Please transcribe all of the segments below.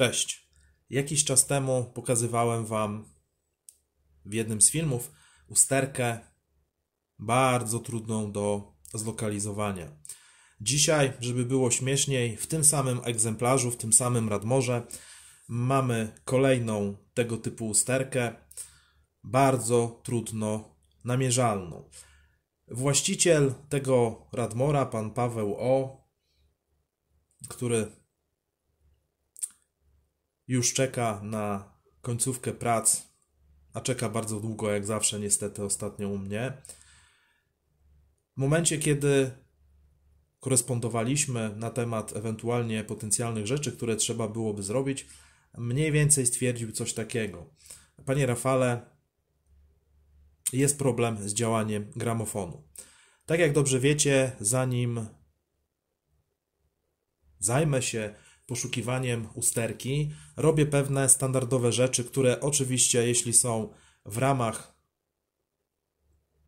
Cześć. Jakiś czas temu pokazywałem Wam w jednym z filmów usterkę bardzo trudną do zlokalizowania. Dzisiaj, żeby było śmieszniej, w tym samym egzemplarzu, w tym samym radmorze mamy kolejną tego typu usterkę, bardzo trudno namierzalną. Właściciel tego radmora, pan Paweł O, który już czeka na końcówkę prac, a czeka bardzo długo, jak zawsze, niestety, ostatnio u mnie. W momencie, kiedy korespondowaliśmy na temat ewentualnie potencjalnych rzeczy, które trzeba byłoby zrobić, mniej więcej stwierdził coś takiego. Panie Rafale, jest problem z działaniem gramofonu. Tak jak dobrze wiecie, zanim zajmę się poszukiwaniem usterki. Robię pewne standardowe rzeczy, które oczywiście, jeśli są w ramach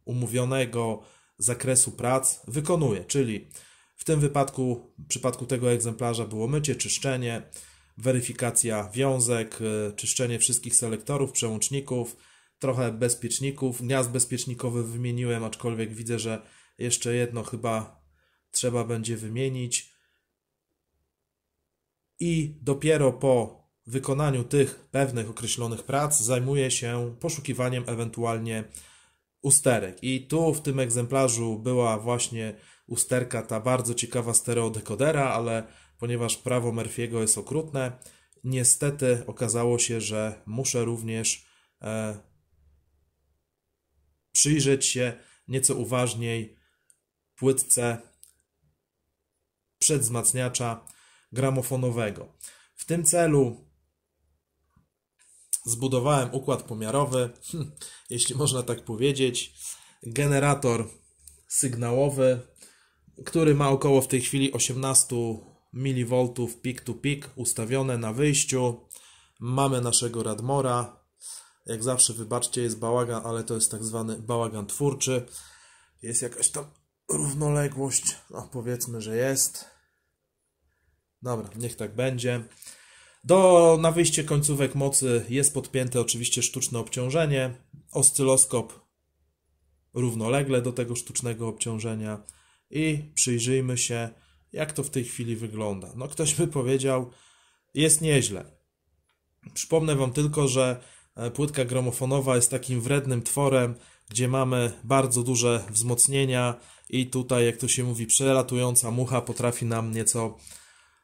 umówionego zakresu prac, wykonuję, czyli w tym wypadku, w przypadku tego egzemplarza było mycie, czyszczenie, weryfikacja wiązek, y, czyszczenie wszystkich selektorów, przełączników, trochę bezpieczników. Gniazd bezpiecznikowy wymieniłem, aczkolwiek widzę, że jeszcze jedno chyba trzeba będzie wymienić i dopiero po wykonaniu tych pewnych określonych prac zajmuje się poszukiwaniem ewentualnie usterek. I tu w tym egzemplarzu była właśnie usterka ta bardzo ciekawa stereodekodera, ale ponieważ prawo Murphy'ego jest okrutne, niestety okazało się, że muszę również e, przyjrzeć się nieco uważniej płytce przedzmacniacza, gramofonowego. W tym celu zbudowałem układ pomiarowy, hm, jeśli można tak powiedzieć, generator sygnałowy, który ma około w tej chwili 18 mV peak to peak ustawione na wyjściu. Mamy naszego Radmora. Jak zawsze, wybaczcie, jest bałagan, ale to jest tak zwany bałagan twórczy. Jest jakaś tam równoległość, no powiedzmy, że jest. Dobra, niech tak będzie. Do, na wyjście końcówek mocy jest podpięte oczywiście sztuczne obciążenie. Oscyloskop równolegle do tego sztucznego obciążenia i przyjrzyjmy się, jak to w tej chwili wygląda. No, ktoś by powiedział, jest nieźle. Przypomnę Wam tylko, że e, płytka gramofonowa jest takim wrednym tworem, gdzie mamy bardzo duże wzmocnienia i tutaj, jak to się mówi, przelatująca mucha potrafi nam nieco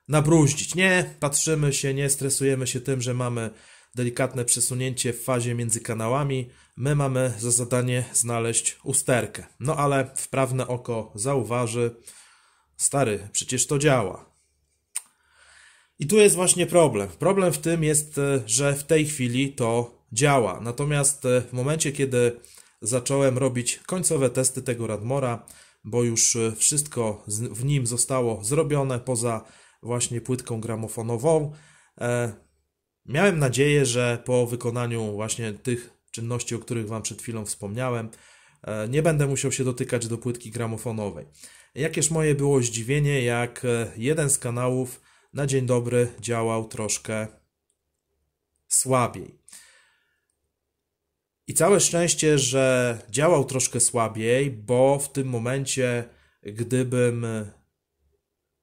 nabruździć. Nie patrzymy się, nie stresujemy się tym, że mamy delikatne przesunięcie w fazie między kanałami. My mamy za zadanie znaleźć usterkę. No ale wprawne oko zauważy, stary, przecież to działa. I tu jest właśnie problem. Problem w tym jest, e, że w tej chwili to działa. Natomiast e, w momencie, kiedy zacząłem robić końcowe testy tego Radmora, bo już e, wszystko w nim zostało zrobione poza właśnie płytką gramofonową. E, miałem nadzieję, że po wykonaniu właśnie tych czynności, o których Wam przed chwilą wspomniałem, e, nie będę musiał się dotykać do płytki gramofonowej. Jakież moje było zdziwienie, jak e, jeden z kanałów na dzień dobry działał troszkę słabiej. I całe szczęście, że działał troszkę słabiej, bo w tym momencie, gdybym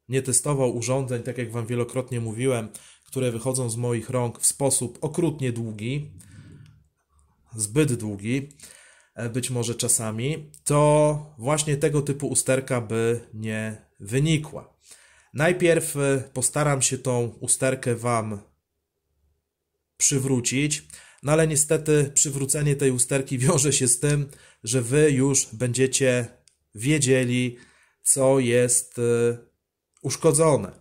nie testował urządzeń, tak jak Wam wielokrotnie mówiłem, które wychodzą z moich rąk w sposób okrutnie długi, zbyt długi, e, być może czasami, to właśnie tego typu usterka by nie wynikła. Najpierw e, postaram się tą usterkę Wam przywrócić, no ale niestety przywrócenie tej usterki wiąże się z tym, że Wy już będziecie wiedzieli, co jest e, uszkodzone.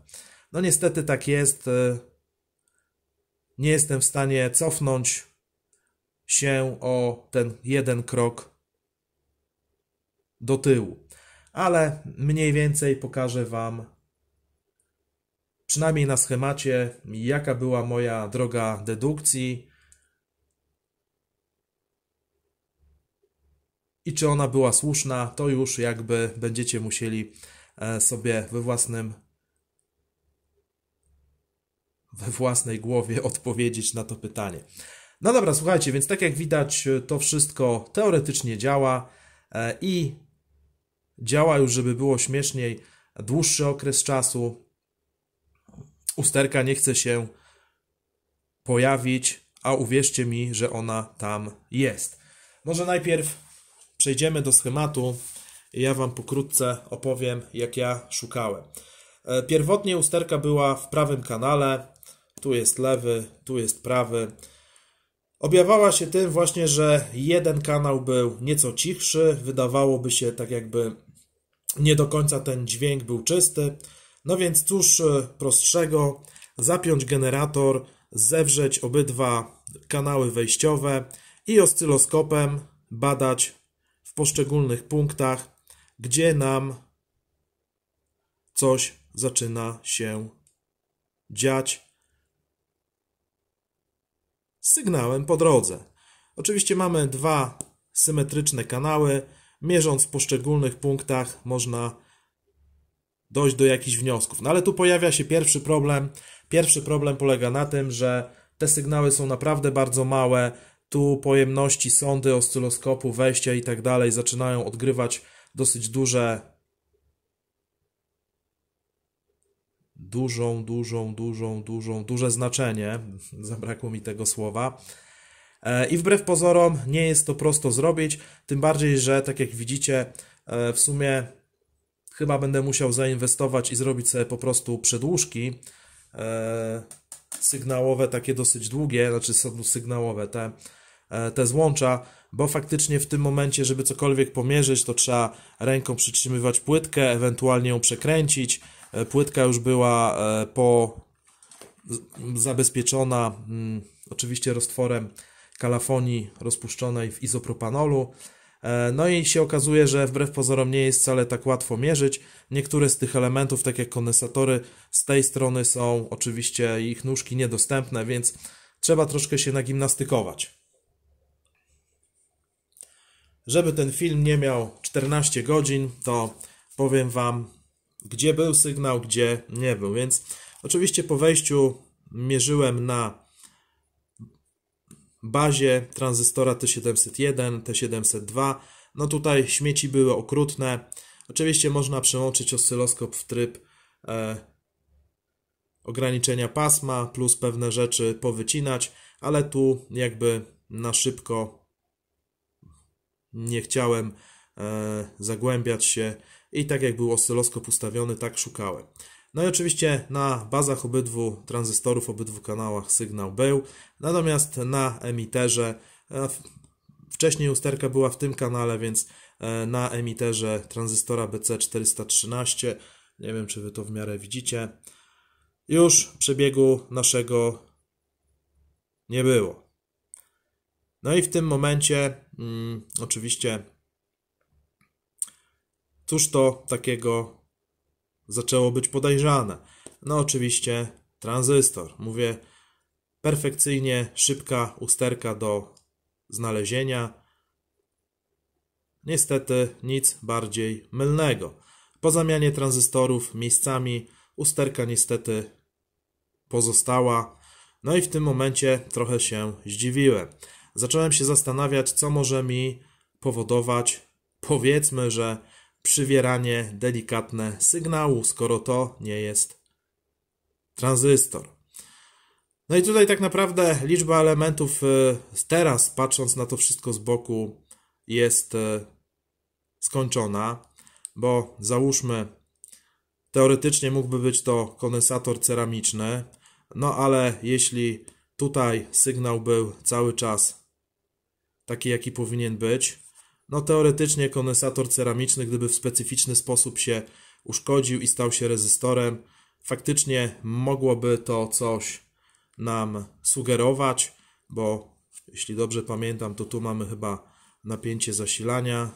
No niestety tak jest. E, nie jestem w stanie cofnąć się o ten jeden krok do tyłu. Ale mniej więcej pokażę Wam, przynajmniej na schemacie, jaka była moja droga dedukcji i czy ona była słuszna, to już jakby będziecie musieli E, sobie we własnym we własnej głowie odpowiedzieć na to pytanie. No dobra, słuchajcie, więc tak jak widać, e, to wszystko teoretycznie działa e, i działa już, żeby było śmieszniej, dłuższy okres czasu. Usterka nie chce się pojawić, a uwierzcie mi, że ona tam jest. Może najpierw przejdziemy do schematu ja Wam pokrótce opowiem, jak ja szukałem. E, pierwotnie usterka była w prawym kanale, tu jest lewy, tu jest prawy. Objawała się tym właśnie, że jeden kanał był nieco cichszy, wydawałoby się tak jakby nie do końca ten dźwięk był czysty. No więc cóż e, prostszego, zapiąć generator, zewrzeć obydwa kanały wejściowe i oscyloskopem badać w poszczególnych punktach gdzie nam coś zaczyna się dziać z sygnałem po drodze. Oczywiście mamy dwa symetryczne kanały. Mierząc w poszczególnych punktach można dojść do jakichś wniosków. No ale tu pojawia się pierwszy problem. Pierwszy problem polega na tym, że te sygnały są naprawdę bardzo małe. Tu pojemności sondy, oscyloskopu, wejścia i tak dalej zaczynają odgrywać dosyć duże. Dużą, dużą, dużą, dużą, duże znaczenie. Zabrakło mi tego słowa. E, I wbrew pozorom nie jest to prosto zrobić, tym bardziej, że tak jak widzicie, e, w sumie chyba będę musiał zainwestować i zrobić sobie po prostu przedłużki e, sygnałowe, takie dosyć długie, znaczy są sygnałowe, te E, te złącza, bo faktycznie w tym momencie, żeby cokolwiek pomierzyć, to trzeba ręką przytrzymywać płytkę, ewentualnie ją przekręcić. E, płytka już była e, po zabezpieczona mm, oczywiście roztworem kalafonii rozpuszczonej w izopropanolu. No i się okazuje, że wbrew pozorom nie jest wcale tak łatwo mierzyć. Niektóre z tych elementów, tak jak kondensatory, z tej strony są oczywiście ich nóżki niedostępne, więc trzeba troszkę się nagimnastykować. Żeby ten film nie miał 14 godzin, to powiem Wam, gdzie był sygnał, gdzie nie był. Więc oczywiście po wejściu mierzyłem na bazie tranzystora T701, T702. No tutaj śmieci były okrutne. Oczywiście można przełączyć oscyloskop w tryb e, ograniczenia pasma plus pewne rzeczy powycinać, ale tu jakby na szybko nie chciałem e, zagłębiać się i tak jak był oscyloskop ustawiony, tak szukałem. No i oczywiście na bazach obydwu tranzystorów, obydwu kanałach sygnał był, natomiast na emiterze, e, wcześniej usterka była w tym kanale, więc e, na emiterze tranzystora BC413, nie wiem czy Wy to w miarę widzicie, już przebiegu naszego nie było. No i w tym momencie, mm, oczywiście, cóż to takiego zaczęło być podejrzane? No, oczywiście, tranzystor. Mówię, perfekcyjnie szybka usterka do znalezienia. Niestety nic bardziej mylnego. Po zamianie tranzystorów miejscami usterka niestety pozostała. No i w tym momencie trochę się zdziwiłem zacząłem się zastanawiać, co może mi powodować, powiedzmy, że przywieranie delikatne sygnału, skoro to nie jest tranzystor. No i tutaj tak naprawdę liczba elementów y, teraz, patrząc na to wszystko z boku, jest y, skończona, bo załóżmy, teoretycznie mógłby być to kondensator ceramiczny, no ale jeśli tutaj sygnał był cały czas taki jaki powinien być. No teoretycznie kondensator ceramiczny, gdyby w specyficzny sposób się uszkodził i stał się rezystorem, faktycznie mogłoby to coś nam sugerować, bo jeśli dobrze pamiętam, to tu mamy chyba napięcie zasilania.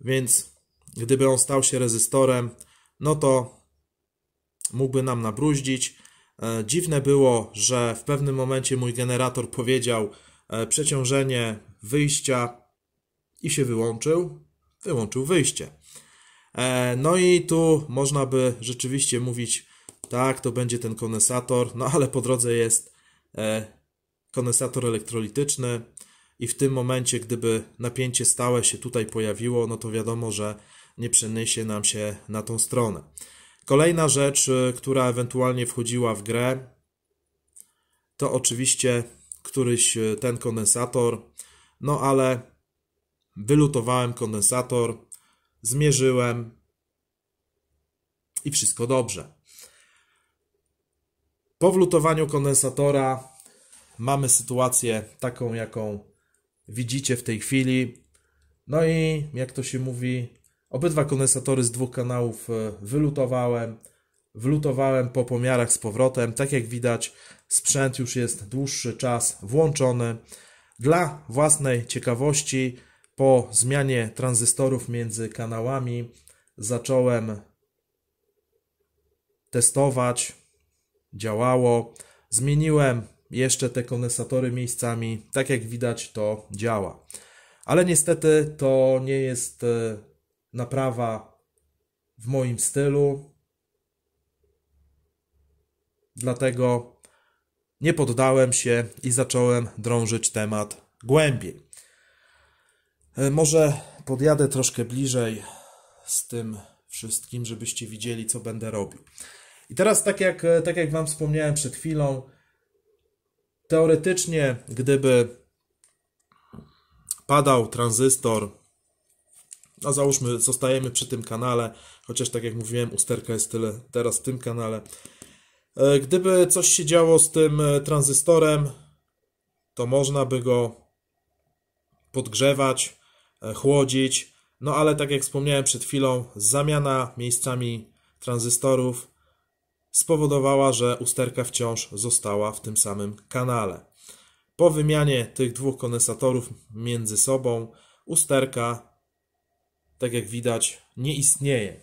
Więc gdyby on stał się rezystorem, no to mógłby nam nabruździć, E, dziwne było, że w pewnym momencie mój generator powiedział e, przeciążenie wyjścia i się wyłączył. Wyłączył wyjście. E, no i tu można by rzeczywiście mówić, tak, to będzie ten kondensator, no ale po drodze jest kondensator elektrolityczny i w tym momencie, gdyby napięcie stałe się tutaj pojawiło, no to wiadomo, że nie przeniesie nam się na tą stronę. Kolejna rzecz, y, która ewentualnie wchodziła w grę, to oczywiście któryś y, ten kondensator. No ale wylutowałem kondensator, zmierzyłem i wszystko dobrze. Po wlutowaniu kondensatora mamy sytuację taką, jaką widzicie w tej chwili. No i jak to się mówi, Obydwa kondensatory z dwóch kanałów e, wylutowałem. Wlutowałem po pomiarach z powrotem. Tak jak widać, sprzęt już jest dłuższy czas włączony. Dla własnej ciekawości, po zmianie tranzystorów między kanałami, zacząłem testować. Działało. Zmieniłem jeszcze te kondensatory miejscami. Tak jak widać, to działa. Ale niestety to nie jest e, naprawa w moim stylu. Dlatego nie poddałem się i zacząłem drążyć temat głębiej. E, może podjadę troszkę bliżej z tym wszystkim, żebyście widzieli, co będę robił. I teraz, tak jak, e, tak jak Wam wspomniałem przed chwilą, teoretycznie, gdyby padał tranzystor a załóżmy, zostajemy przy tym kanale, chociaż tak jak mówiłem, usterka jest tyle teraz w tym kanale. E, gdyby coś się działo z tym e, tranzystorem, to można by go podgrzewać, e, chłodzić, no ale tak jak wspomniałem przed chwilą, zamiana miejscami tranzystorów spowodowała, że usterka wciąż została w tym samym kanale. Po wymianie tych dwóch kondensatorów między sobą usterka tak jak widać, nie istnieje.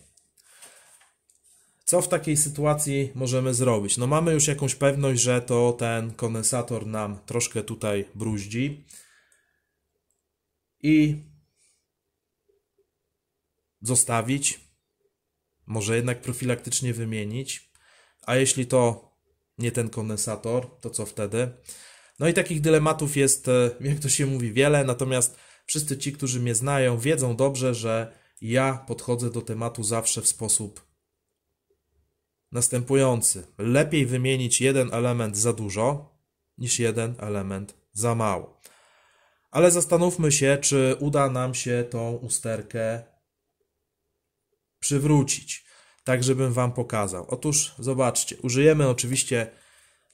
Co w takiej sytuacji możemy zrobić? No mamy już jakąś pewność, że to ten kondensator nam troszkę tutaj bruździ. I zostawić, może jednak profilaktycznie wymienić. A jeśli to nie ten kondensator, to co wtedy? No i takich dylematów jest, e, jak to się mówi, wiele, natomiast Wszyscy ci, którzy mnie znają, wiedzą dobrze, że ja podchodzę do tematu zawsze w sposób następujący. Lepiej wymienić jeden element za dużo niż jeden element za mało. Ale zastanówmy się, czy uda nam się tą usterkę przywrócić, tak żebym Wam pokazał. Otóż zobaczcie, użyjemy oczywiście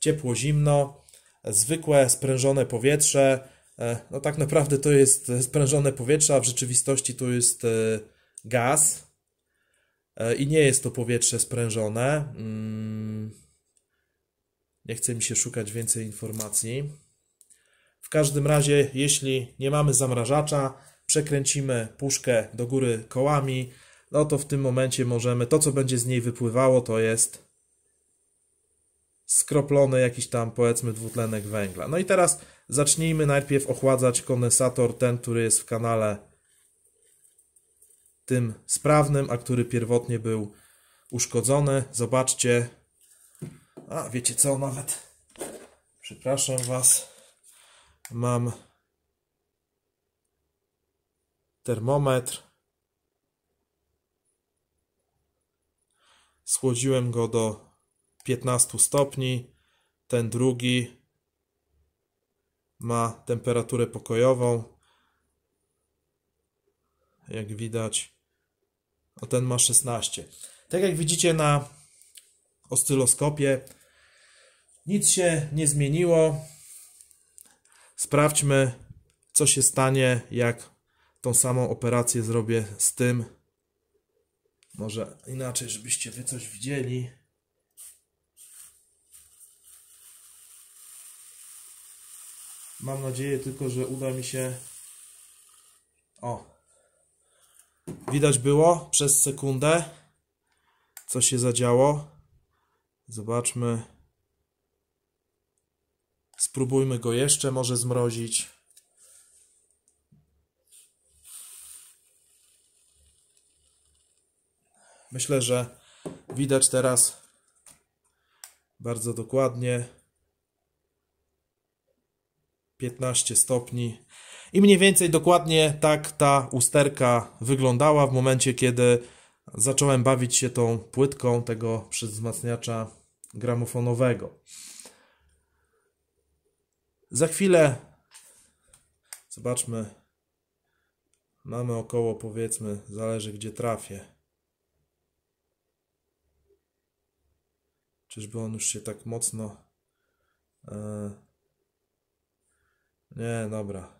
ciepło-zimno, zwykłe sprężone powietrze, E, no tak naprawdę to jest sprężone powietrze, a w rzeczywistości to jest e, gaz e, i nie jest to powietrze sprężone. Mm. Nie chce mi się szukać więcej informacji. W każdym razie, jeśli nie mamy zamrażacza, przekręcimy puszkę do góry kołami, no to w tym momencie możemy, to co będzie z niej wypływało, to jest skroplony jakiś tam powiedzmy dwutlenek węgla. No i teraz Zacznijmy najpierw ochładzać kondensator, ten, który jest w kanale tym sprawnym, a który pierwotnie był uszkodzony. Zobaczcie. A, wiecie co, nawet przepraszam Was, mam termometr. Schłodziłem go do 15 stopni. Ten drugi ma temperaturę pokojową. Jak widać, a ten ma 16. Tak jak widzicie na oscyloskopie, nic się nie zmieniło. Sprawdźmy, co się stanie, jak tą samą operację zrobię z tym. Może inaczej, żebyście Wy coś widzieli. Mam nadzieję tylko, że uda mi się... O! Widać było przez sekundę, co się zadziało. Zobaczmy. Spróbujmy go jeszcze może zmrozić. Myślę, że widać teraz bardzo dokładnie 15 stopni. I mniej więcej dokładnie tak ta usterka wyglądała w momencie, kiedy zacząłem bawić się tą płytką tego wzmacniacza gramofonowego. Za chwilę zobaczmy. Mamy około powiedzmy, zależy gdzie trafię. Czyżby on już się tak mocno. Yy nie, dobra.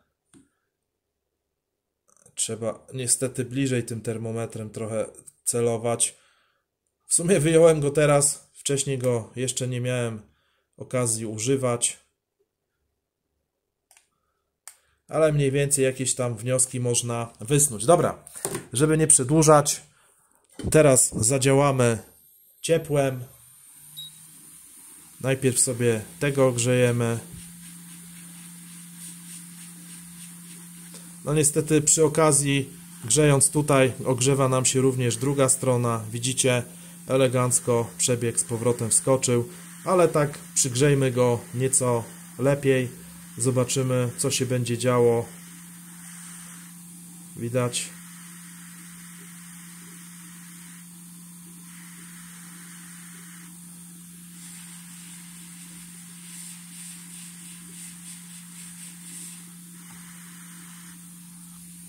Trzeba niestety bliżej tym termometrem trochę celować. W sumie wyjąłem go teraz. Wcześniej go jeszcze nie miałem okazji używać. Ale mniej więcej jakieś tam wnioski można wysnuć. Dobra, żeby nie przedłużać, teraz zadziałamy ciepłem. Najpierw sobie tego ogrzejemy. No niestety przy okazji grzejąc tutaj ogrzewa nam się również druga strona. Widzicie elegancko przebieg z powrotem wskoczył, ale tak przygrzejmy go nieco lepiej. Zobaczymy co się będzie działo. Widać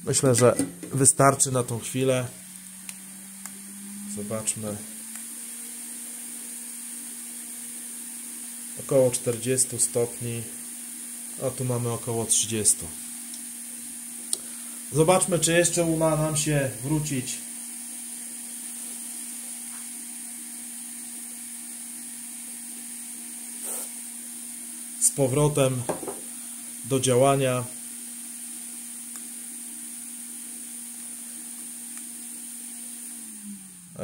Myślę, że wystarczy na tą chwilę. Zobaczmy. Około 40 stopni. A tu mamy około 30. Zobaczmy, czy jeszcze uda nam się wrócić z powrotem do działania.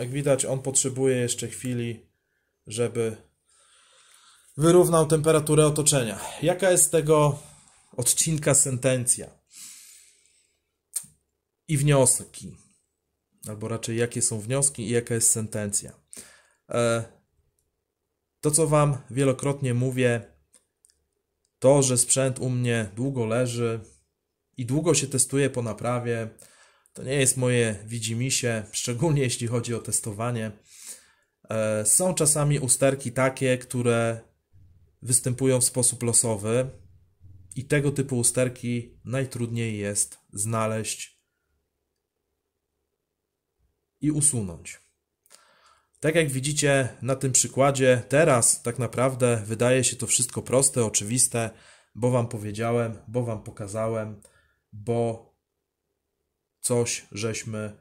Jak widać, on potrzebuje jeszcze chwili, żeby wyrównał temperaturę otoczenia. Jaka jest tego odcinka sentencja? I wnioski, albo raczej jakie są wnioski i jaka jest sentencja. E, to, co Wam wielokrotnie mówię, to, że sprzęt u mnie długo leży i długo się testuje po naprawie, to nie jest moje widzimisię, szczególnie jeśli chodzi o testowanie. E, są czasami usterki takie, które występują w sposób losowy i tego typu usterki najtrudniej jest znaleźć i usunąć. Tak jak widzicie na tym przykładzie, teraz tak naprawdę wydaje się to wszystko proste, oczywiste, bo Wam powiedziałem, bo Wam pokazałem, bo coś żeśmy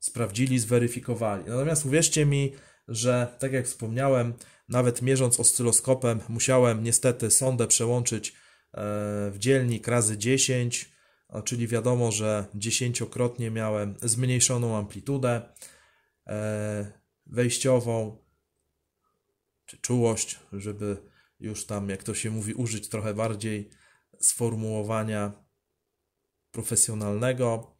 sprawdzili, zweryfikowali. Natomiast uwierzcie mi, że tak jak wspomniałem, nawet mierząc oscyloskopem, musiałem niestety sondę przełączyć e, w dzielnik razy 10, czyli wiadomo, że dziesięciokrotnie miałem zmniejszoną amplitudę e, wejściową, czy czułość, żeby już tam, jak to się mówi, użyć trochę bardziej sformułowania profesjonalnego,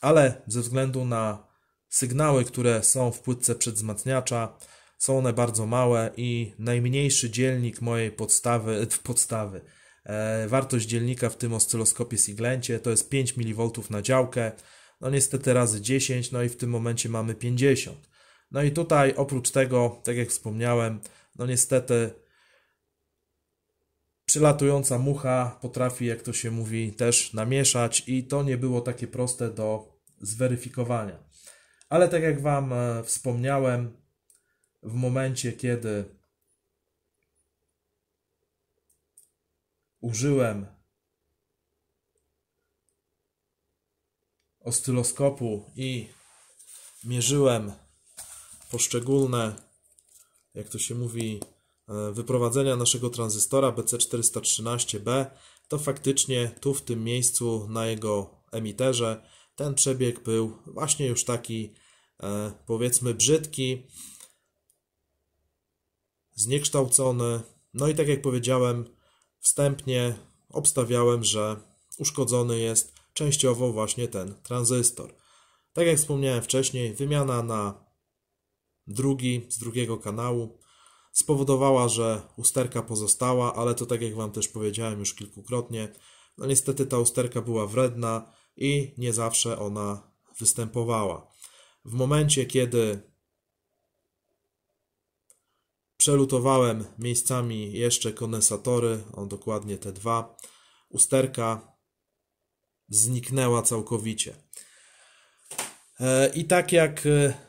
ale ze względu na sygnały, które są w płytce przedzmatniacza, są one bardzo małe i najmniejszy dzielnik mojej podstawy, podstawy e, wartość dzielnika w tym oscyloskopie Siglencie to jest 5 mV na działkę, no niestety razy 10, no i w tym momencie mamy 50. No i tutaj oprócz tego, tak jak wspomniałem, no niestety latująca mucha potrafi, jak to się mówi, też namieszać i to nie było takie proste do zweryfikowania. Ale tak jak Wam e, wspomniałem, w momencie, kiedy użyłem oscyloskopu i mierzyłem poszczególne, jak to się mówi, E, wyprowadzenia naszego tranzystora BC413B, to faktycznie tu w tym miejscu na jego emiterze ten przebieg był właśnie już taki e, powiedzmy brzydki, zniekształcony. No i tak jak powiedziałem, wstępnie obstawiałem, że uszkodzony jest częściowo właśnie ten tranzystor. Tak jak wspomniałem wcześniej, wymiana na drugi z drugiego kanału spowodowała, że usterka pozostała, ale to tak jak Wam też powiedziałem już kilkukrotnie, no niestety ta usterka była wredna i nie zawsze ona występowała. W momencie, kiedy przelutowałem miejscami jeszcze kondensatory, on dokładnie te dwa, usterka zniknęła całkowicie. E, I tak jak e,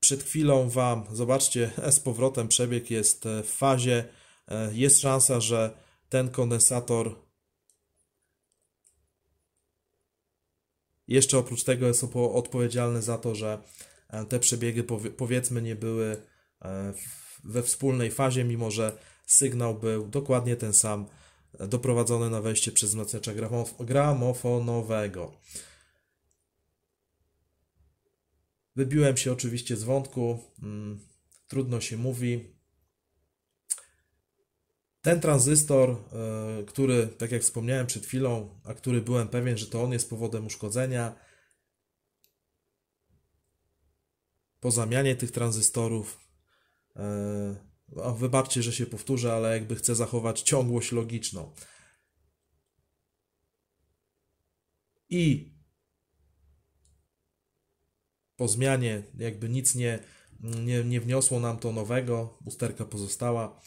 przed chwilą Wam, zobaczcie, z powrotem przebieg jest e, w fazie. E, jest szansa, że ten kondensator jeszcze oprócz tego jest odpowiedzialny za to, że e, te przebiegi powiedzmy nie były we wspólnej fazie, mimo że sygnał był dokładnie ten sam, doprowadzony na wejście przez wzmacniacza gramof gramofonowego. Wybiłem się oczywiście z wątku, mm, trudno się mówi. Ten tranzystor, e, który, tak jak wspomniałem przed chwilą, a który byłem pewien, że to on jest powodem uszkodzenia, po zamianie tych tranzystorów, e, wybaczcie, że się powtórzę, ale jakby chcę zachować ciągłość logiczną. I po zmianie jakby nic nie, nie, nie wniosło nam to nowego, usterka pozostała.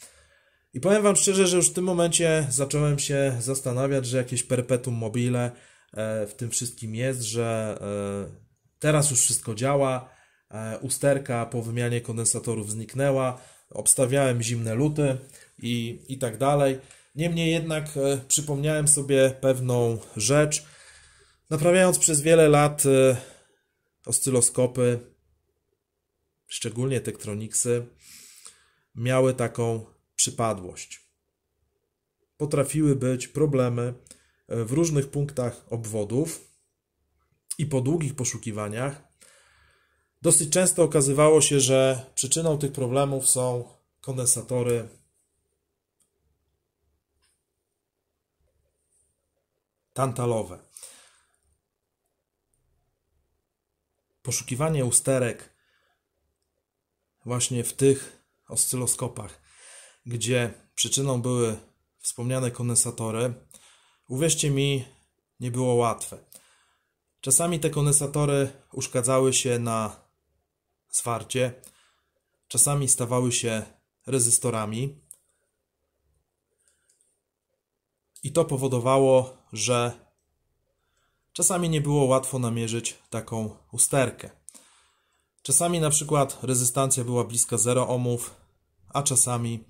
I powiem Wam szczerze, że już w tym momencie zacząłem się zastanawiać, że jakieś perpetuum mobile e, w tym wszystkim jest, że e, teraz już wszystko działa, e, usterka po wymianie kondensatorów zniknęła, obstawiałem zimne luty i, i tak dalej. Niemniej jednak przypomniałem sobie pewną rzecz. Naprawiając przez wiele lat oscyloskopy, szczególnie Tektroniksy, miały taką przypadłość. Potrafiły być problemy e, w różnych punktach obwodów i po długich poszukiwaniach dosyć często okazywało się, że przyczyną tych problemów są kondensatory tantalowe. poszukiwanie usterek właśnie w tych oscyloskopach, gdzie przyczyną były wspomniane kondensatory, uwierzcie mi, nie było łatwe. Czasami te kondensatory uszkadzały się na zwarcie, czasami stawały się rezystorami. I to powodowało, że Czasami nie było łatwo namierzyć taką usterkę. Czasami na przykład rezystancja była bliska 0 ohmów, a czasami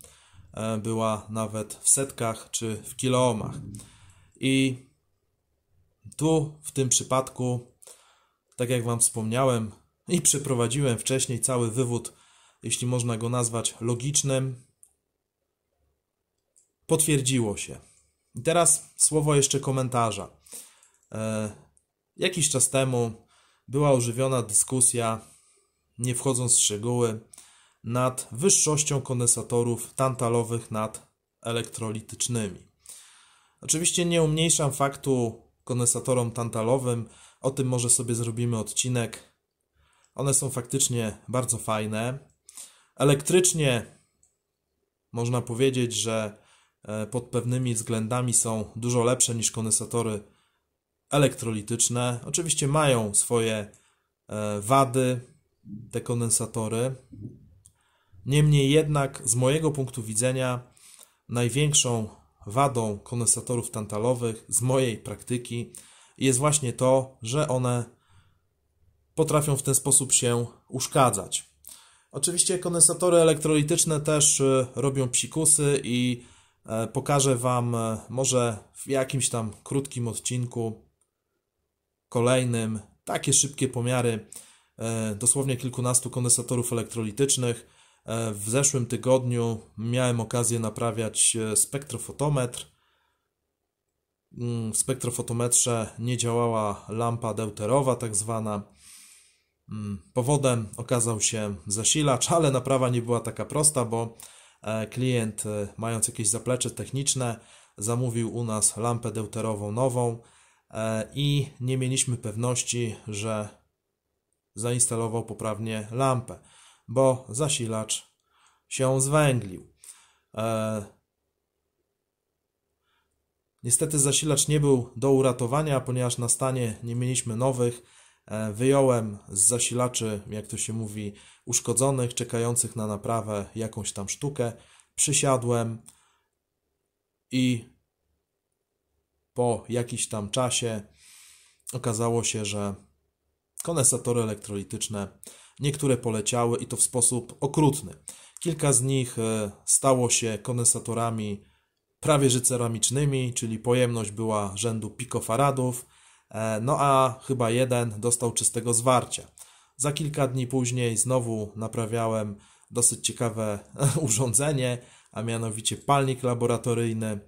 e, była nawet w setkach czy w kiloohmach. I tu w tym przypadku, tak jak Wam wspomniałem i przeprowadziłem wcześniej cały wywód, jeśli można go nazwać logicznym, potwierdziło się. I teraz słowo jeszcze komentarza. E, jakiś czas temu była ożywiona dyskusja, nie wchodząc w szczegóły, nad wyższością kondensatorów tantalowych nad elektrolitycznymi. Oczywiście nie umniejszam faktu kondensatorom tantalowym, o tym może sobie zrobimy odcinek. One są faktycznie bardzo fajne. Elektrycznie można powiedzieć, że e, pod pewnymi względami są dużo lepsze niż kondensatory elektrolityczne. Oczywiście mają swoje e, wady, te kondensatory. Niemniej jednak, z mojego punktu widzenia, największą wadą kondensatorów tantalowych z mojej praktyki jest właśnie to, że one potrafią w ten sposób się uszkadzać. Oczywiście kondensatory elektrolityczne też e, robią psikusy i e, pokażę Wam może w jakimś tam krótkim odcinku kolejnym. Takie szybkie pomiary e, dosłownie kilkunastu kondensatorów elektrolitycznych. E, w zeszłym tygodniu miałem okazję naprawiać e, spektrofotometr. Mm, w spektrofotometrze nie działała lampa deuterowa, tak zwana. Mm, powodem okazał się zasilacz, ale naprawa nie była taka prosta, bo klient, mając jakieś zaplecze techniczne, zamówił u nas lampę deuterową nową E, i nie mieliśmy pewności, że zainstalował poprawnie lampę, bo zasilacz się zwęglił. E, niestety zasilacz nie był do uratowania, ponieważ na stanie nie mieliśmy nowych. E, wyjąłem z zasilaczy, jak to się mówi, uszkodzonych, czekających na naprawę jakąś tam sztukę. Przysiadłem i po jakimś tam czasie okazało się, że kondensatory elektrolityczne niektóre poleciały i to w sposób okrutny. Kilka z nich e, stało się kondensatorami prawie że ceramicznymi, czyli pojemność była rzędu pikofaradów, e, no a chyba jeden dostał czystego zwarcia. Za kilka dni później znowu naprawiałem dosyć ciekawe urządzenie, a mianowicie palnik laboratoryjny.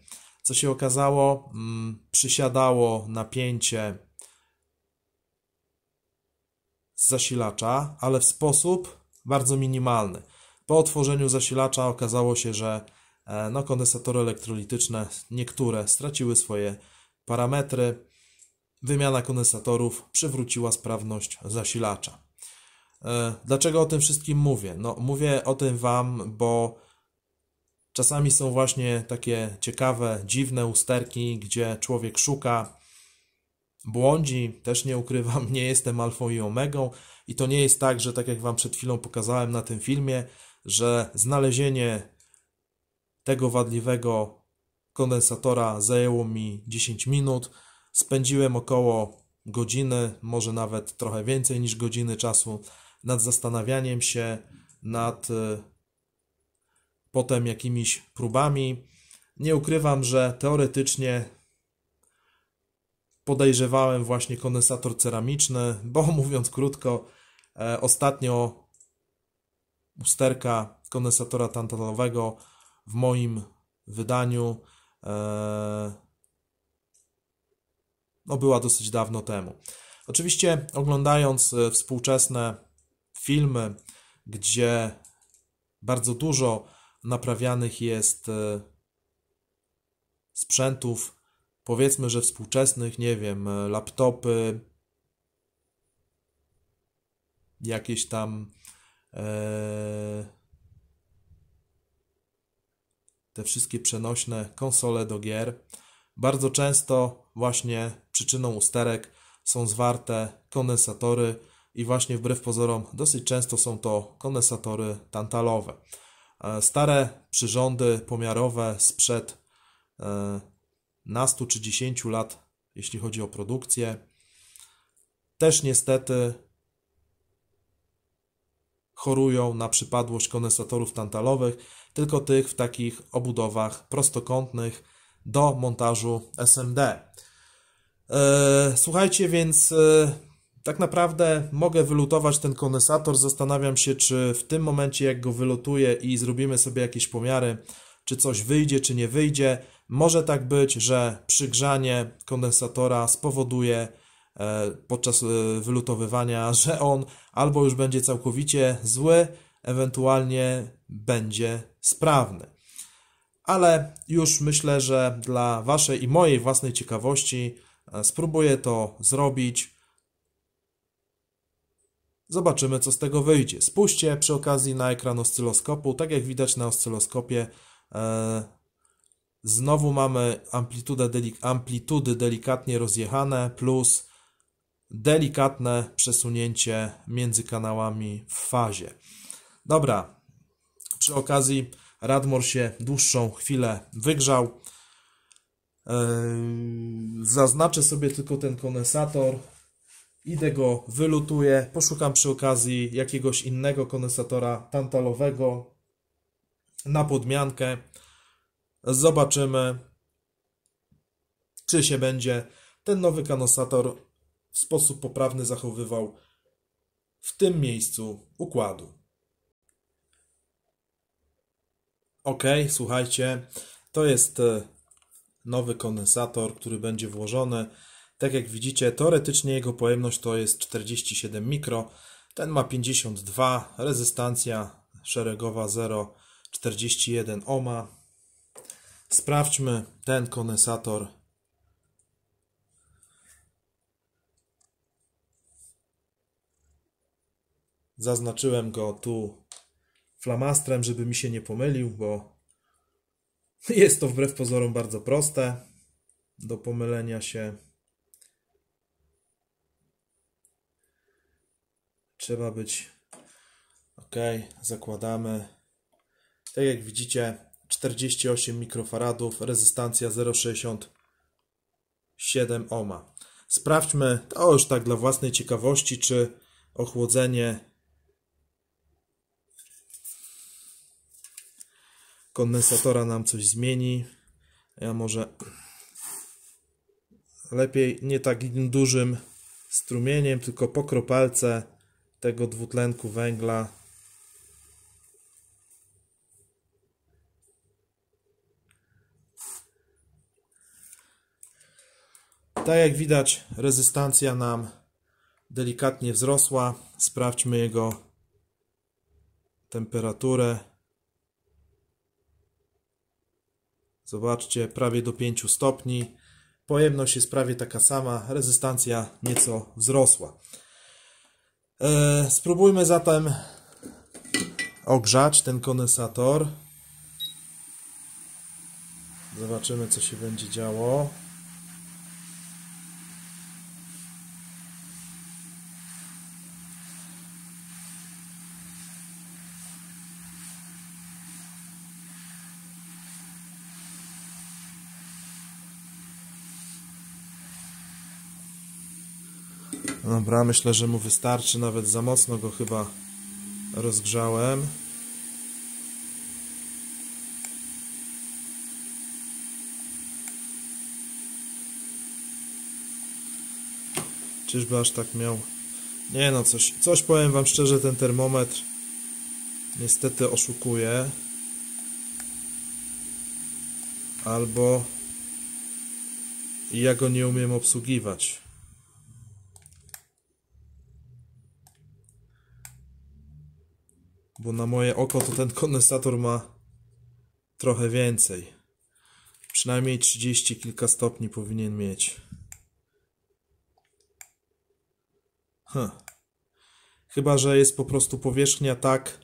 Co się okazało? Mm, przysiadało napięcie z zasilacza, ale w sposób bardzo minimalny. Po otworzeniu zasilacza okazało się, że e, no, kondensatory elektrolityczne, niektóre straciły swoje parametry. Wymiana kondensatorów przywróciła sprawność zasilacza. E, dlaczego o tym wszystkim mówię? No, mówię o tym Wam, bo Czasami są właśnie takie ciekawe, dziwne usterki, gdzie człowiek szuka, błądzi, też nie ukrywam, nie jestem alfą i omegą i to nie jest tak, że tak jak Wam przed chwilą pokazałem na tym filmie, że znalezienie tego wadliwego kondensatora zajęło mi 10 minut. Spędziłem około godziny, może nawet trochę więcej niż godziny czasu nad zastanawianiem się nad y, potem jakimiś próbami. Nie ukrywam, że teoretycznie podejrzewałem właśnie kondensator ceramiczny, bo mówiąc krótko, e, ostatnio usterka kondensatora tantalowego w moim wydaniu e, no była dosyć dawno temu. Oczywiście oglądając e, współczesne filmy, gdzie bardzo dużo naprawianych jest e, sprzętów, powiedzmy, że współczesnych, nie wiem, e, laptopy, jakieś tam e, te wszystkie przenośne konsole do gier. Bardzo często właśnie przyczyną usterek są zwarte kondensatory i właśnie wbrew pozorom dosyć często są to kondensatory tantalowe. E, stare przyrządy pomiarowe sprzed e, nastu czy 10 lat, jeśli chodzi o produkcję, też niestety chorują na przypadłość kondensatorów tantalowych, tylko tych w takich obudowach prostokątnych do montażu SMD. E, słuchajcie, więc tak naprawdę mogę wylutować ten kondensator, zastanawiam się, czy w tym momencie jak go wylutuję i zrobimy sobie jakieś pomiary, czy coś wyjdzie, czy nie wyjdzie. Może tak być, że przygrzanie kondensatora spowoduje e, podczas e, wylutowywania, że on albo już będzie całkowicie zły, ewentualnie będzie sprawny. Ale już myślę, że dla Waszej i mojej własnej ciekawości e, spróbuję to zrobić Zobaczymy, co z tego wyjdzie. Spójrzcie przy okazji na ekran oscyloskopu. Tak jak widać na oscyloskopie, e, znowu mamy amplitudę delik amplitudy delikatnie rozjechane plus delikatne przesunięcie między kanałami w fazie. Dobra, przy okazji Radmor się dłuższą chwilę wygrzał. E, zaznaczę sobie tylko ten kondensator. Idę go wylutuję, poszukam przy okazji jakiegoś innego kondensatora tantalowego na podmiankę. Zobaczymy, czy się będzie ten nowy kondensator w sposób poprawny zachowywał w tym miejscu układu. Ok, słuchajcie, to jest e, nowy kondensator, który będzie włożony. Tak jak widzicie, teoretycznie jego pojemność to jest 47 mikro, ten ma 52, rezystancja szeregowa 0,41 ohma. Sprawdźmy ten kondensator. Zaznaczyłem go tu flamastrem, żeby mi się nie pomylił, bo jest to wbrew pozorom bardzo proste do pomylenia się. trzeba być ok, zakładamy tak jak widzicie 48 mikrofaradów, rezystancja 0,67 ohma. Sprawdźmy, to już tak dla własnej ciekawości, czy ochłodzenie kondensatora nam coś zmieni. Ja może lepiej nie tak dużym strumieniem, tylko po kropalce tego dwutlenku węgla Tak jak widać rezystancja nam delikatnie wzrosła. Sprawdźmy jego temperaturę. Zobaczcie, prawie do 5 stopni. Pojemność jest prawie taka sama, rezystancja nieco wzrosła. E, spróbujmy zatem ogrzać ten kondensator. Zobaczymy, co się będzie działo. Dobra, myślę, że mu wystarczy, nawet za mocno go chyba rozgrzałem. Czyżby aż tak miał? Nie no, coś, coś powiem Wam szczerze, ten termometr niestety oszukuje. Albo ja go nie umiem obsługiwać. bo na moje oko to ten kondensator ma trochę więcej. Przynajmniej 30 kilka stopni powinien mieć. Huh. Chyba, że jest po prostu powierzchnia tak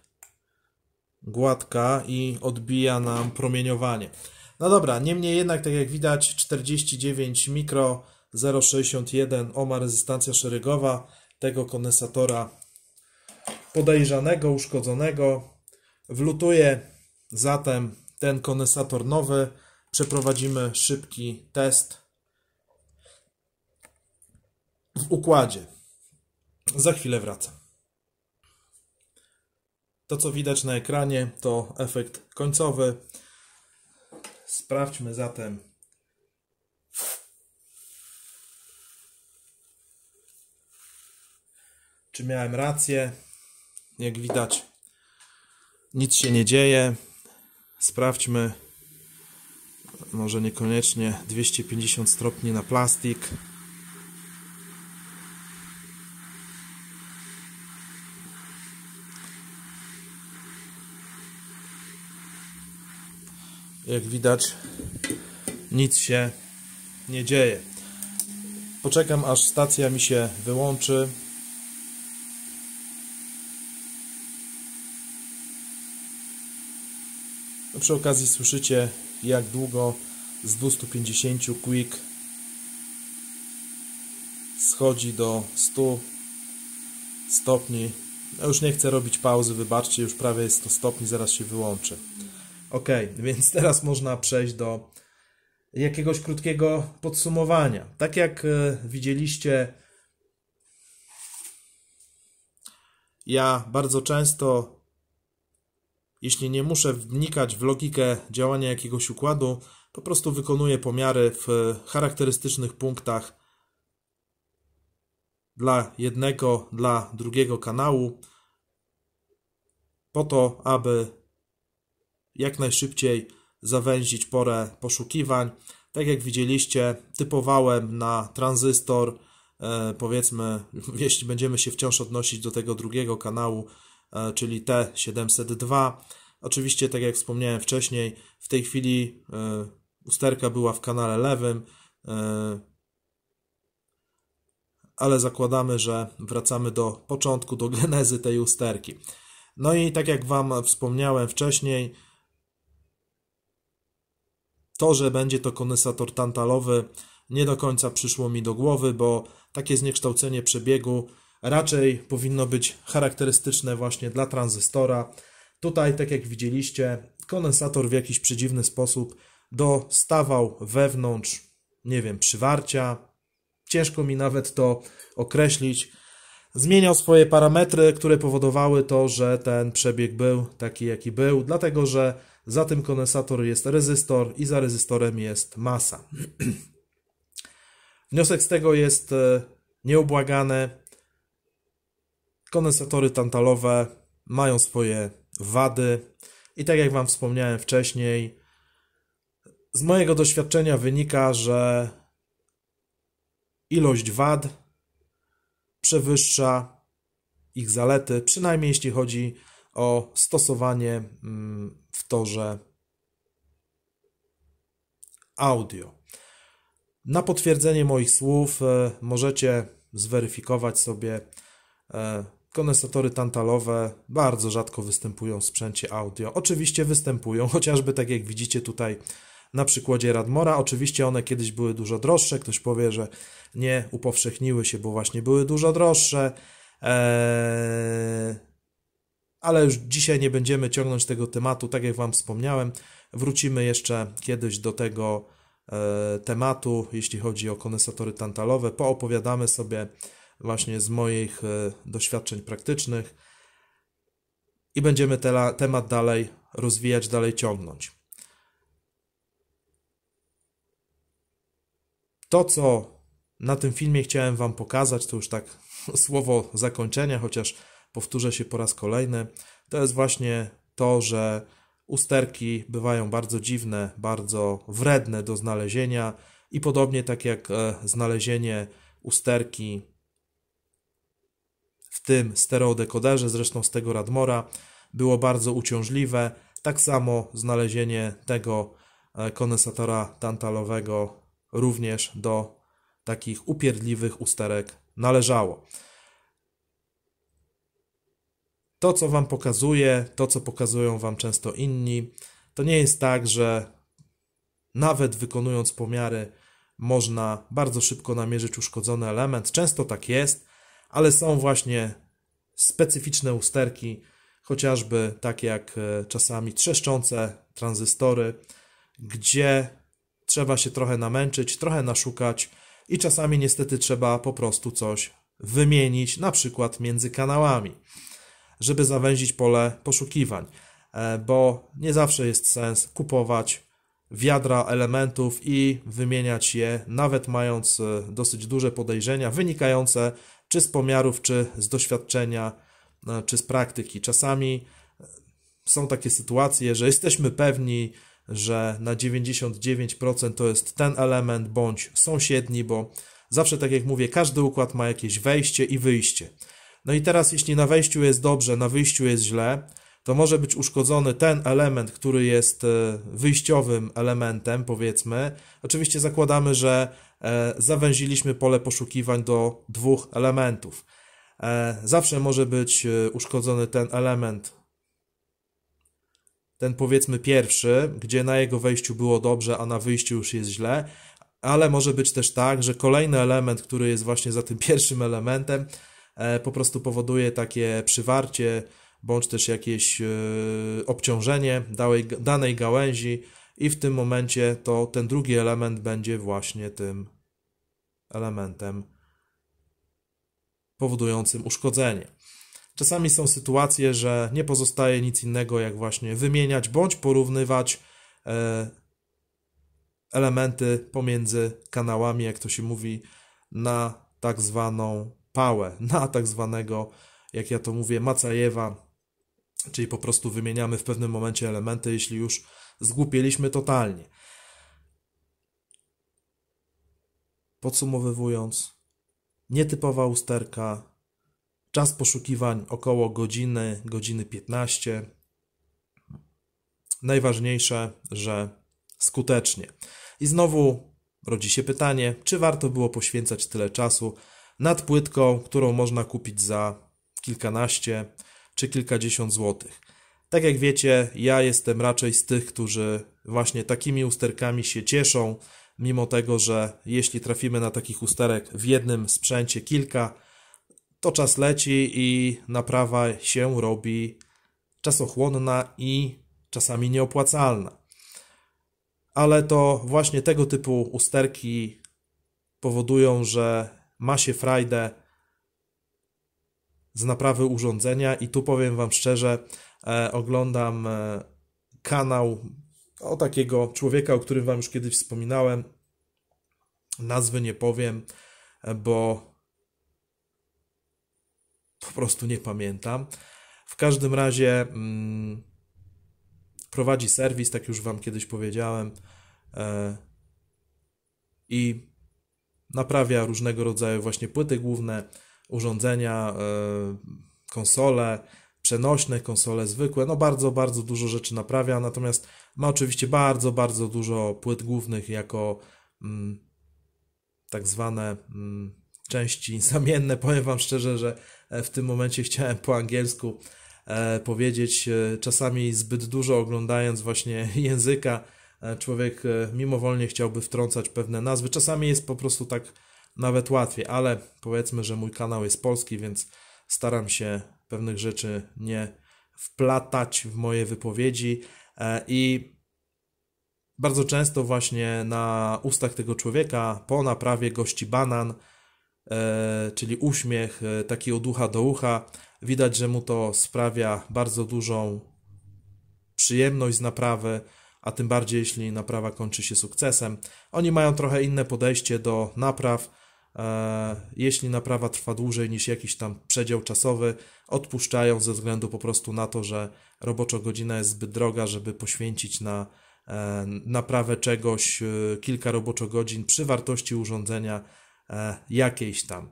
gładka i odbija nam promieniowanie. No dobra, niemniej jednak, tak jak widać, 49 mikro 0,61 ohma rezystancja szeregowa tego kondensatora podejrzanego, uszkodzonego. Wlutuje zatem ten kondensator nowy. Przeprowadzimy szybki test w układzie. Za chwilę wracam. To, co widać na ekranie, to efekt końcowy. Sprawdźmy zatem. Czy miałem rację? Jak widać, nic się nie dzieje. Sprawdźmy, może niekoniecznie 250 stopni na plastik. jak widać nic się nie dzieje poczekam aż stacja mi się wyłączy przy okazji słyszycie jak długo z 250 quick schodzi do 100 stopni. No już nie chcę robić pauzy, wybaczcie, już prawie jest 100 stopni, zaraz się wyłączy. Ok, więc teraz można przejść do jakiegoś krótkiego podsumowania. Tak jak e, widzieliście, ja bardzo często jeśli nie muszę wnikać w logikę działania jakiegoś układu, po prostu wykonuję pomiary w charakterystycznych punktach dla jednego, dla drugiego kanału, po to, aby jak najszybciej zawęzić porę poszukiwań. Tak jak widzieliście, typowałem na tranzystor, e, powiedzmy, jeśli będziemy się wciąż odnosić do tego drugiego kanału, E, czyli T702. Oczywiście, tak jak wspomniałem wcześniej, w tej chwili e, usterka była w kanale lewym, e, ale zakładamy, że wracamy do początku, do genezy tej usterki. No i tak jak Wam wspomniałem wcześniej, to, że będzie to kondensator tantalowy, nie do końca przyszło mi do głowy, bo takie zniekształcenie przebiegu raczej powinno być charakterystyczne właśnie dla tranzystora. Tutaj, tak jak widzieliście, kondensator w jakiś przedziwny sposób dostawał wewnątrz, nie wiem, przywarcia. Ciężko mi nawet to określić. Zmieniał swoje parametry, które powodowały to, że ten przebieg był taki, jaki był, dlatego że za tym kondensator jest rezystor i za rezystorem jest masa. Wniosek z tego jest e, nieubłagany. Kondensatory tantalowe mają swoje wady i tak jak Wam wspomniałem wcześniej, z mojego doświadczenia wynika, że ilość wad przewyższa ich zalety, przynajmniej jeśli chodzi o stosowanie mm, w torze audio. Na potwierdzenie moich słów e, możecie zweryfikować sobie e, Kondensatory tantalowe bardzo rzadko występują w sprzęcie audio. Oczywiście występują, chociażby tak jak widzicie tutaj na przykładzie Radmora. Oczywiście one kiedyś były dużo droższe. Ktoś powie, że nie upowszechniły się, bo właśnie były dużo droższe. Eee... Ale już dzisiaj nie będziemy ciągnąć tego tematu, tak jak Wam wspomniałem. Wrócimy jeszcze kiedyś do tego eee, tematu, jeśli chodzi o kondensatory tantalowe. Poopowiadamy sobie właśnie z moich e, doświadczeń praktycznych i będziemy te, temat dalej rozwijać, dalej ciągnąć. To, co na tym filmie chciałem Wam pokazać, to już tak słowo zakończenia, chociaż powtórzę się po raz kolejny, to jest właśnie to, że usterki bywają bardzo dziwne, bardzo wredne do znalezienia i podobnie tak jak e, znalezienie usterki w tym stereodekoderze, zresztą z tego Radmora, było bardzo uciążliwe. Tak samo znalezienie tego e, kondensatora tantalowego również do takich upierdliwych usterek należało. To, co Wam pokazuje, to, co pokazują Wam często inni, to nie jest tak, że nawet wykonując pomiary, można bardzo szybko namierzyć uszkodzony element. Często tak jest, ale są właśnie specyficzne usterki, chociażby takie jak e, czasami trzeszczące tranzystory, gdzie trzeba się trochę namęczyć, trochę naszukać i czasami niestety trzeba po prostu coś wymienić, na przykład między kanałami, żeby zawęzić pole poszukiwań, e, bo nie zawsze jest sens kupować wiadra elementów i wymieniać je, nawet mając e, dosyć duże podejrzenia wynikające czy z pomiarów, czy z doświadczenia, e, czy z praktyki. Czasami e, są takie sytuacje, że jesteśmy pewni, że na 99% to jest ten element bądź sąsiedni, bo zawsze, tak jak mówię, każdy układ ma jakieś wejście i wyjście. No i teraz, jeśli na wejściu jest dobrze, na wyjściu jest źle, to może być uszkodzony ten element, który jest e, wyjściowym elementem, powiedzmy. Oczywiście zakładamy, że e, zawęziliśmy pole poszukiwań do dwóch elementów. E, zawsze może być uszkodzony ten element, ten powiedzmy pierwszy, gdzie na jego wejściu było dobrze, a na wyjściu już jest źle, ale może być też tak, że kolejny element, który jest właśnie za tym pierwszym elementem, po prostu powoduje takie przywarcie, bądź też jakieś e, obciążenie danej gałęzi, i w tym momencie to ten drugi element będzie właśnie tym elementem powodującym uszkodzenie. Czasami są sytuacje, że nie pozostaje nic innego, jak właśnie wymieniać bądź porównywać e, elementy pomiędzy kanałami, jak to się mówi, na tak zwaną pałę, na tak zwanego, jak ja to mówię, Macajewa Czyli po prostu wymieniamy w pewnym momencie elementy, jeśli już zgłupieliśmy totalnie. Podsumowywując, nietypowa usterka, czas poszukiwań około godziny, godziny 15. Najważniejsze, że skutecznie. I znowu rodzi się pytanie, czy warto było poświęcać tyle czasu nad płytką, którą można kupić za kilkanaście, czy kilkadziesiąt złotych. Tak jak wiecie, ja jestem raczej z tych, którzy właśnie takimi usterkami się cieszą, mimo tego, że jeśli trafimy na takich usterek w jednym sprzęcie kilka, to czas leci i naprawa się robi czasochłonna i czasami nieopłacalna. Ale to właśnie tego typu usterki powodują, że ma się frajdę z naprawy urządzenia i tu powiem Wam szczerze, e, oglądam e, kanał o takiego człowieka, o którym Wam już kiedyś wspominałem. Nazwy nie powiem, e, bo po prostu nie pamiętam. W każdym razie mm, prowadzi serwis, tak już Wam kiedyś powiedziałem, e, i naprawia różnego rodzaju właśnie płyty główne, urządzenia, e, konsole przenośne, konsole zwykłe. No bardzo, bardzo dużo rzeczy naprawia, natomiast ma oczywiście bardzo, bardzo dużo płyt głównych jako mm, tak zwane mm, części zamienne. Powiem Wam szczerze, że e, w tym momencie chciałem po angielsku e, powiedzieć, e, czasami zbyt dużo oglądając właśnie języka, e, człowiek e, mimowolnie chciałby wtrącać pewne nazwy. Czasami jest po prostu tak nawet łatwiej, ale powiedzmy, że mój kanał jest polski, więc staram się pewnych rzeczy nie wplatać w moje wypowiedzi e, i bardzo często właśnie na ustach tego człowieka po naprawie gości banan, e, czyli uśmiech e, taki od ucha do ucha. Widać, że mu to sprawia bardzo dużą przyjemność z naprawy, a tym bardziej jeśli naprawa kończy się sukcesem. Oni mają trochę inne podejście do napraw, E, jeśli naprawa trwa dłużej niż jakiś tam przedział czasowy, odpuszczają ze względu po prostu na to, że roboczo godzina jest zbyt droga, żeby poświęcić na e, naprawę czegoś e, kilka roboczo godzin przy wartości urządzenia jakiejś tam.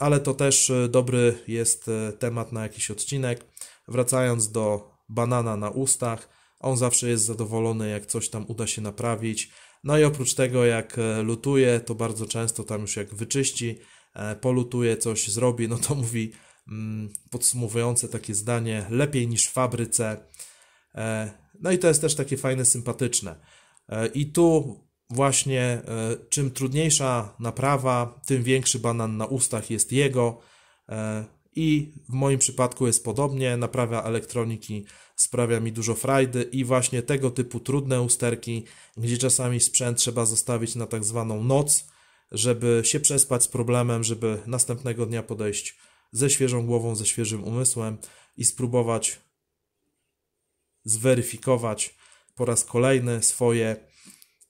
Ale to też dobry jest temat na jakiś odcinek. Wracając do banana na ustach, on zawsze jest zadowolony, jak coś tam uda się naprawić no i oprócz tego, jak e, lutuje, to bardzo często tam już jak wyczyści, e, polutuje, coś zrobi, no to mówi mm, podsumowujące takie zdanie: lepiej niż w fabryce. E, no i to jest też takie fajne, sympatyczne. I tu właśnie czym trudniejsza naprawa, tym większy banan na ustach jest jego. I w moim przypadku jest podobnie. Naprawa elektroniki sprawia mi dużo frajdy i właśnie tego typu trudne usterki, gdzie czasami sprzęt trzeba zostawić na tak zwaną noc, żeby się przespać z problemem, żeby następnego dnia podejść ze świeżą głową, ze świeżym umysłem i spróbować zweryfikować po raz kolejny swoje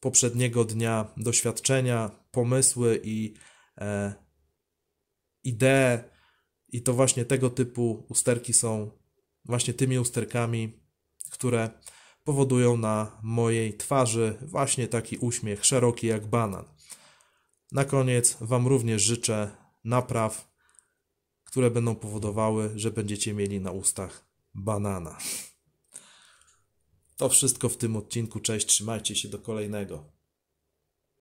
poprzedniego dnia doświadczenia, pomysły i e, idee. I to właśnie tego typu usterki są właśnie tymi usterkami, które powodują na mojej twarzy właśnie taki uśmiech szeroki jak banan. Na koniec Wam również życzę napraw, które będą powodowały, że będziecie mieli na ustach banana. To wszystko w tym odcinku. Cześć, trzymajcie się do kolejnego.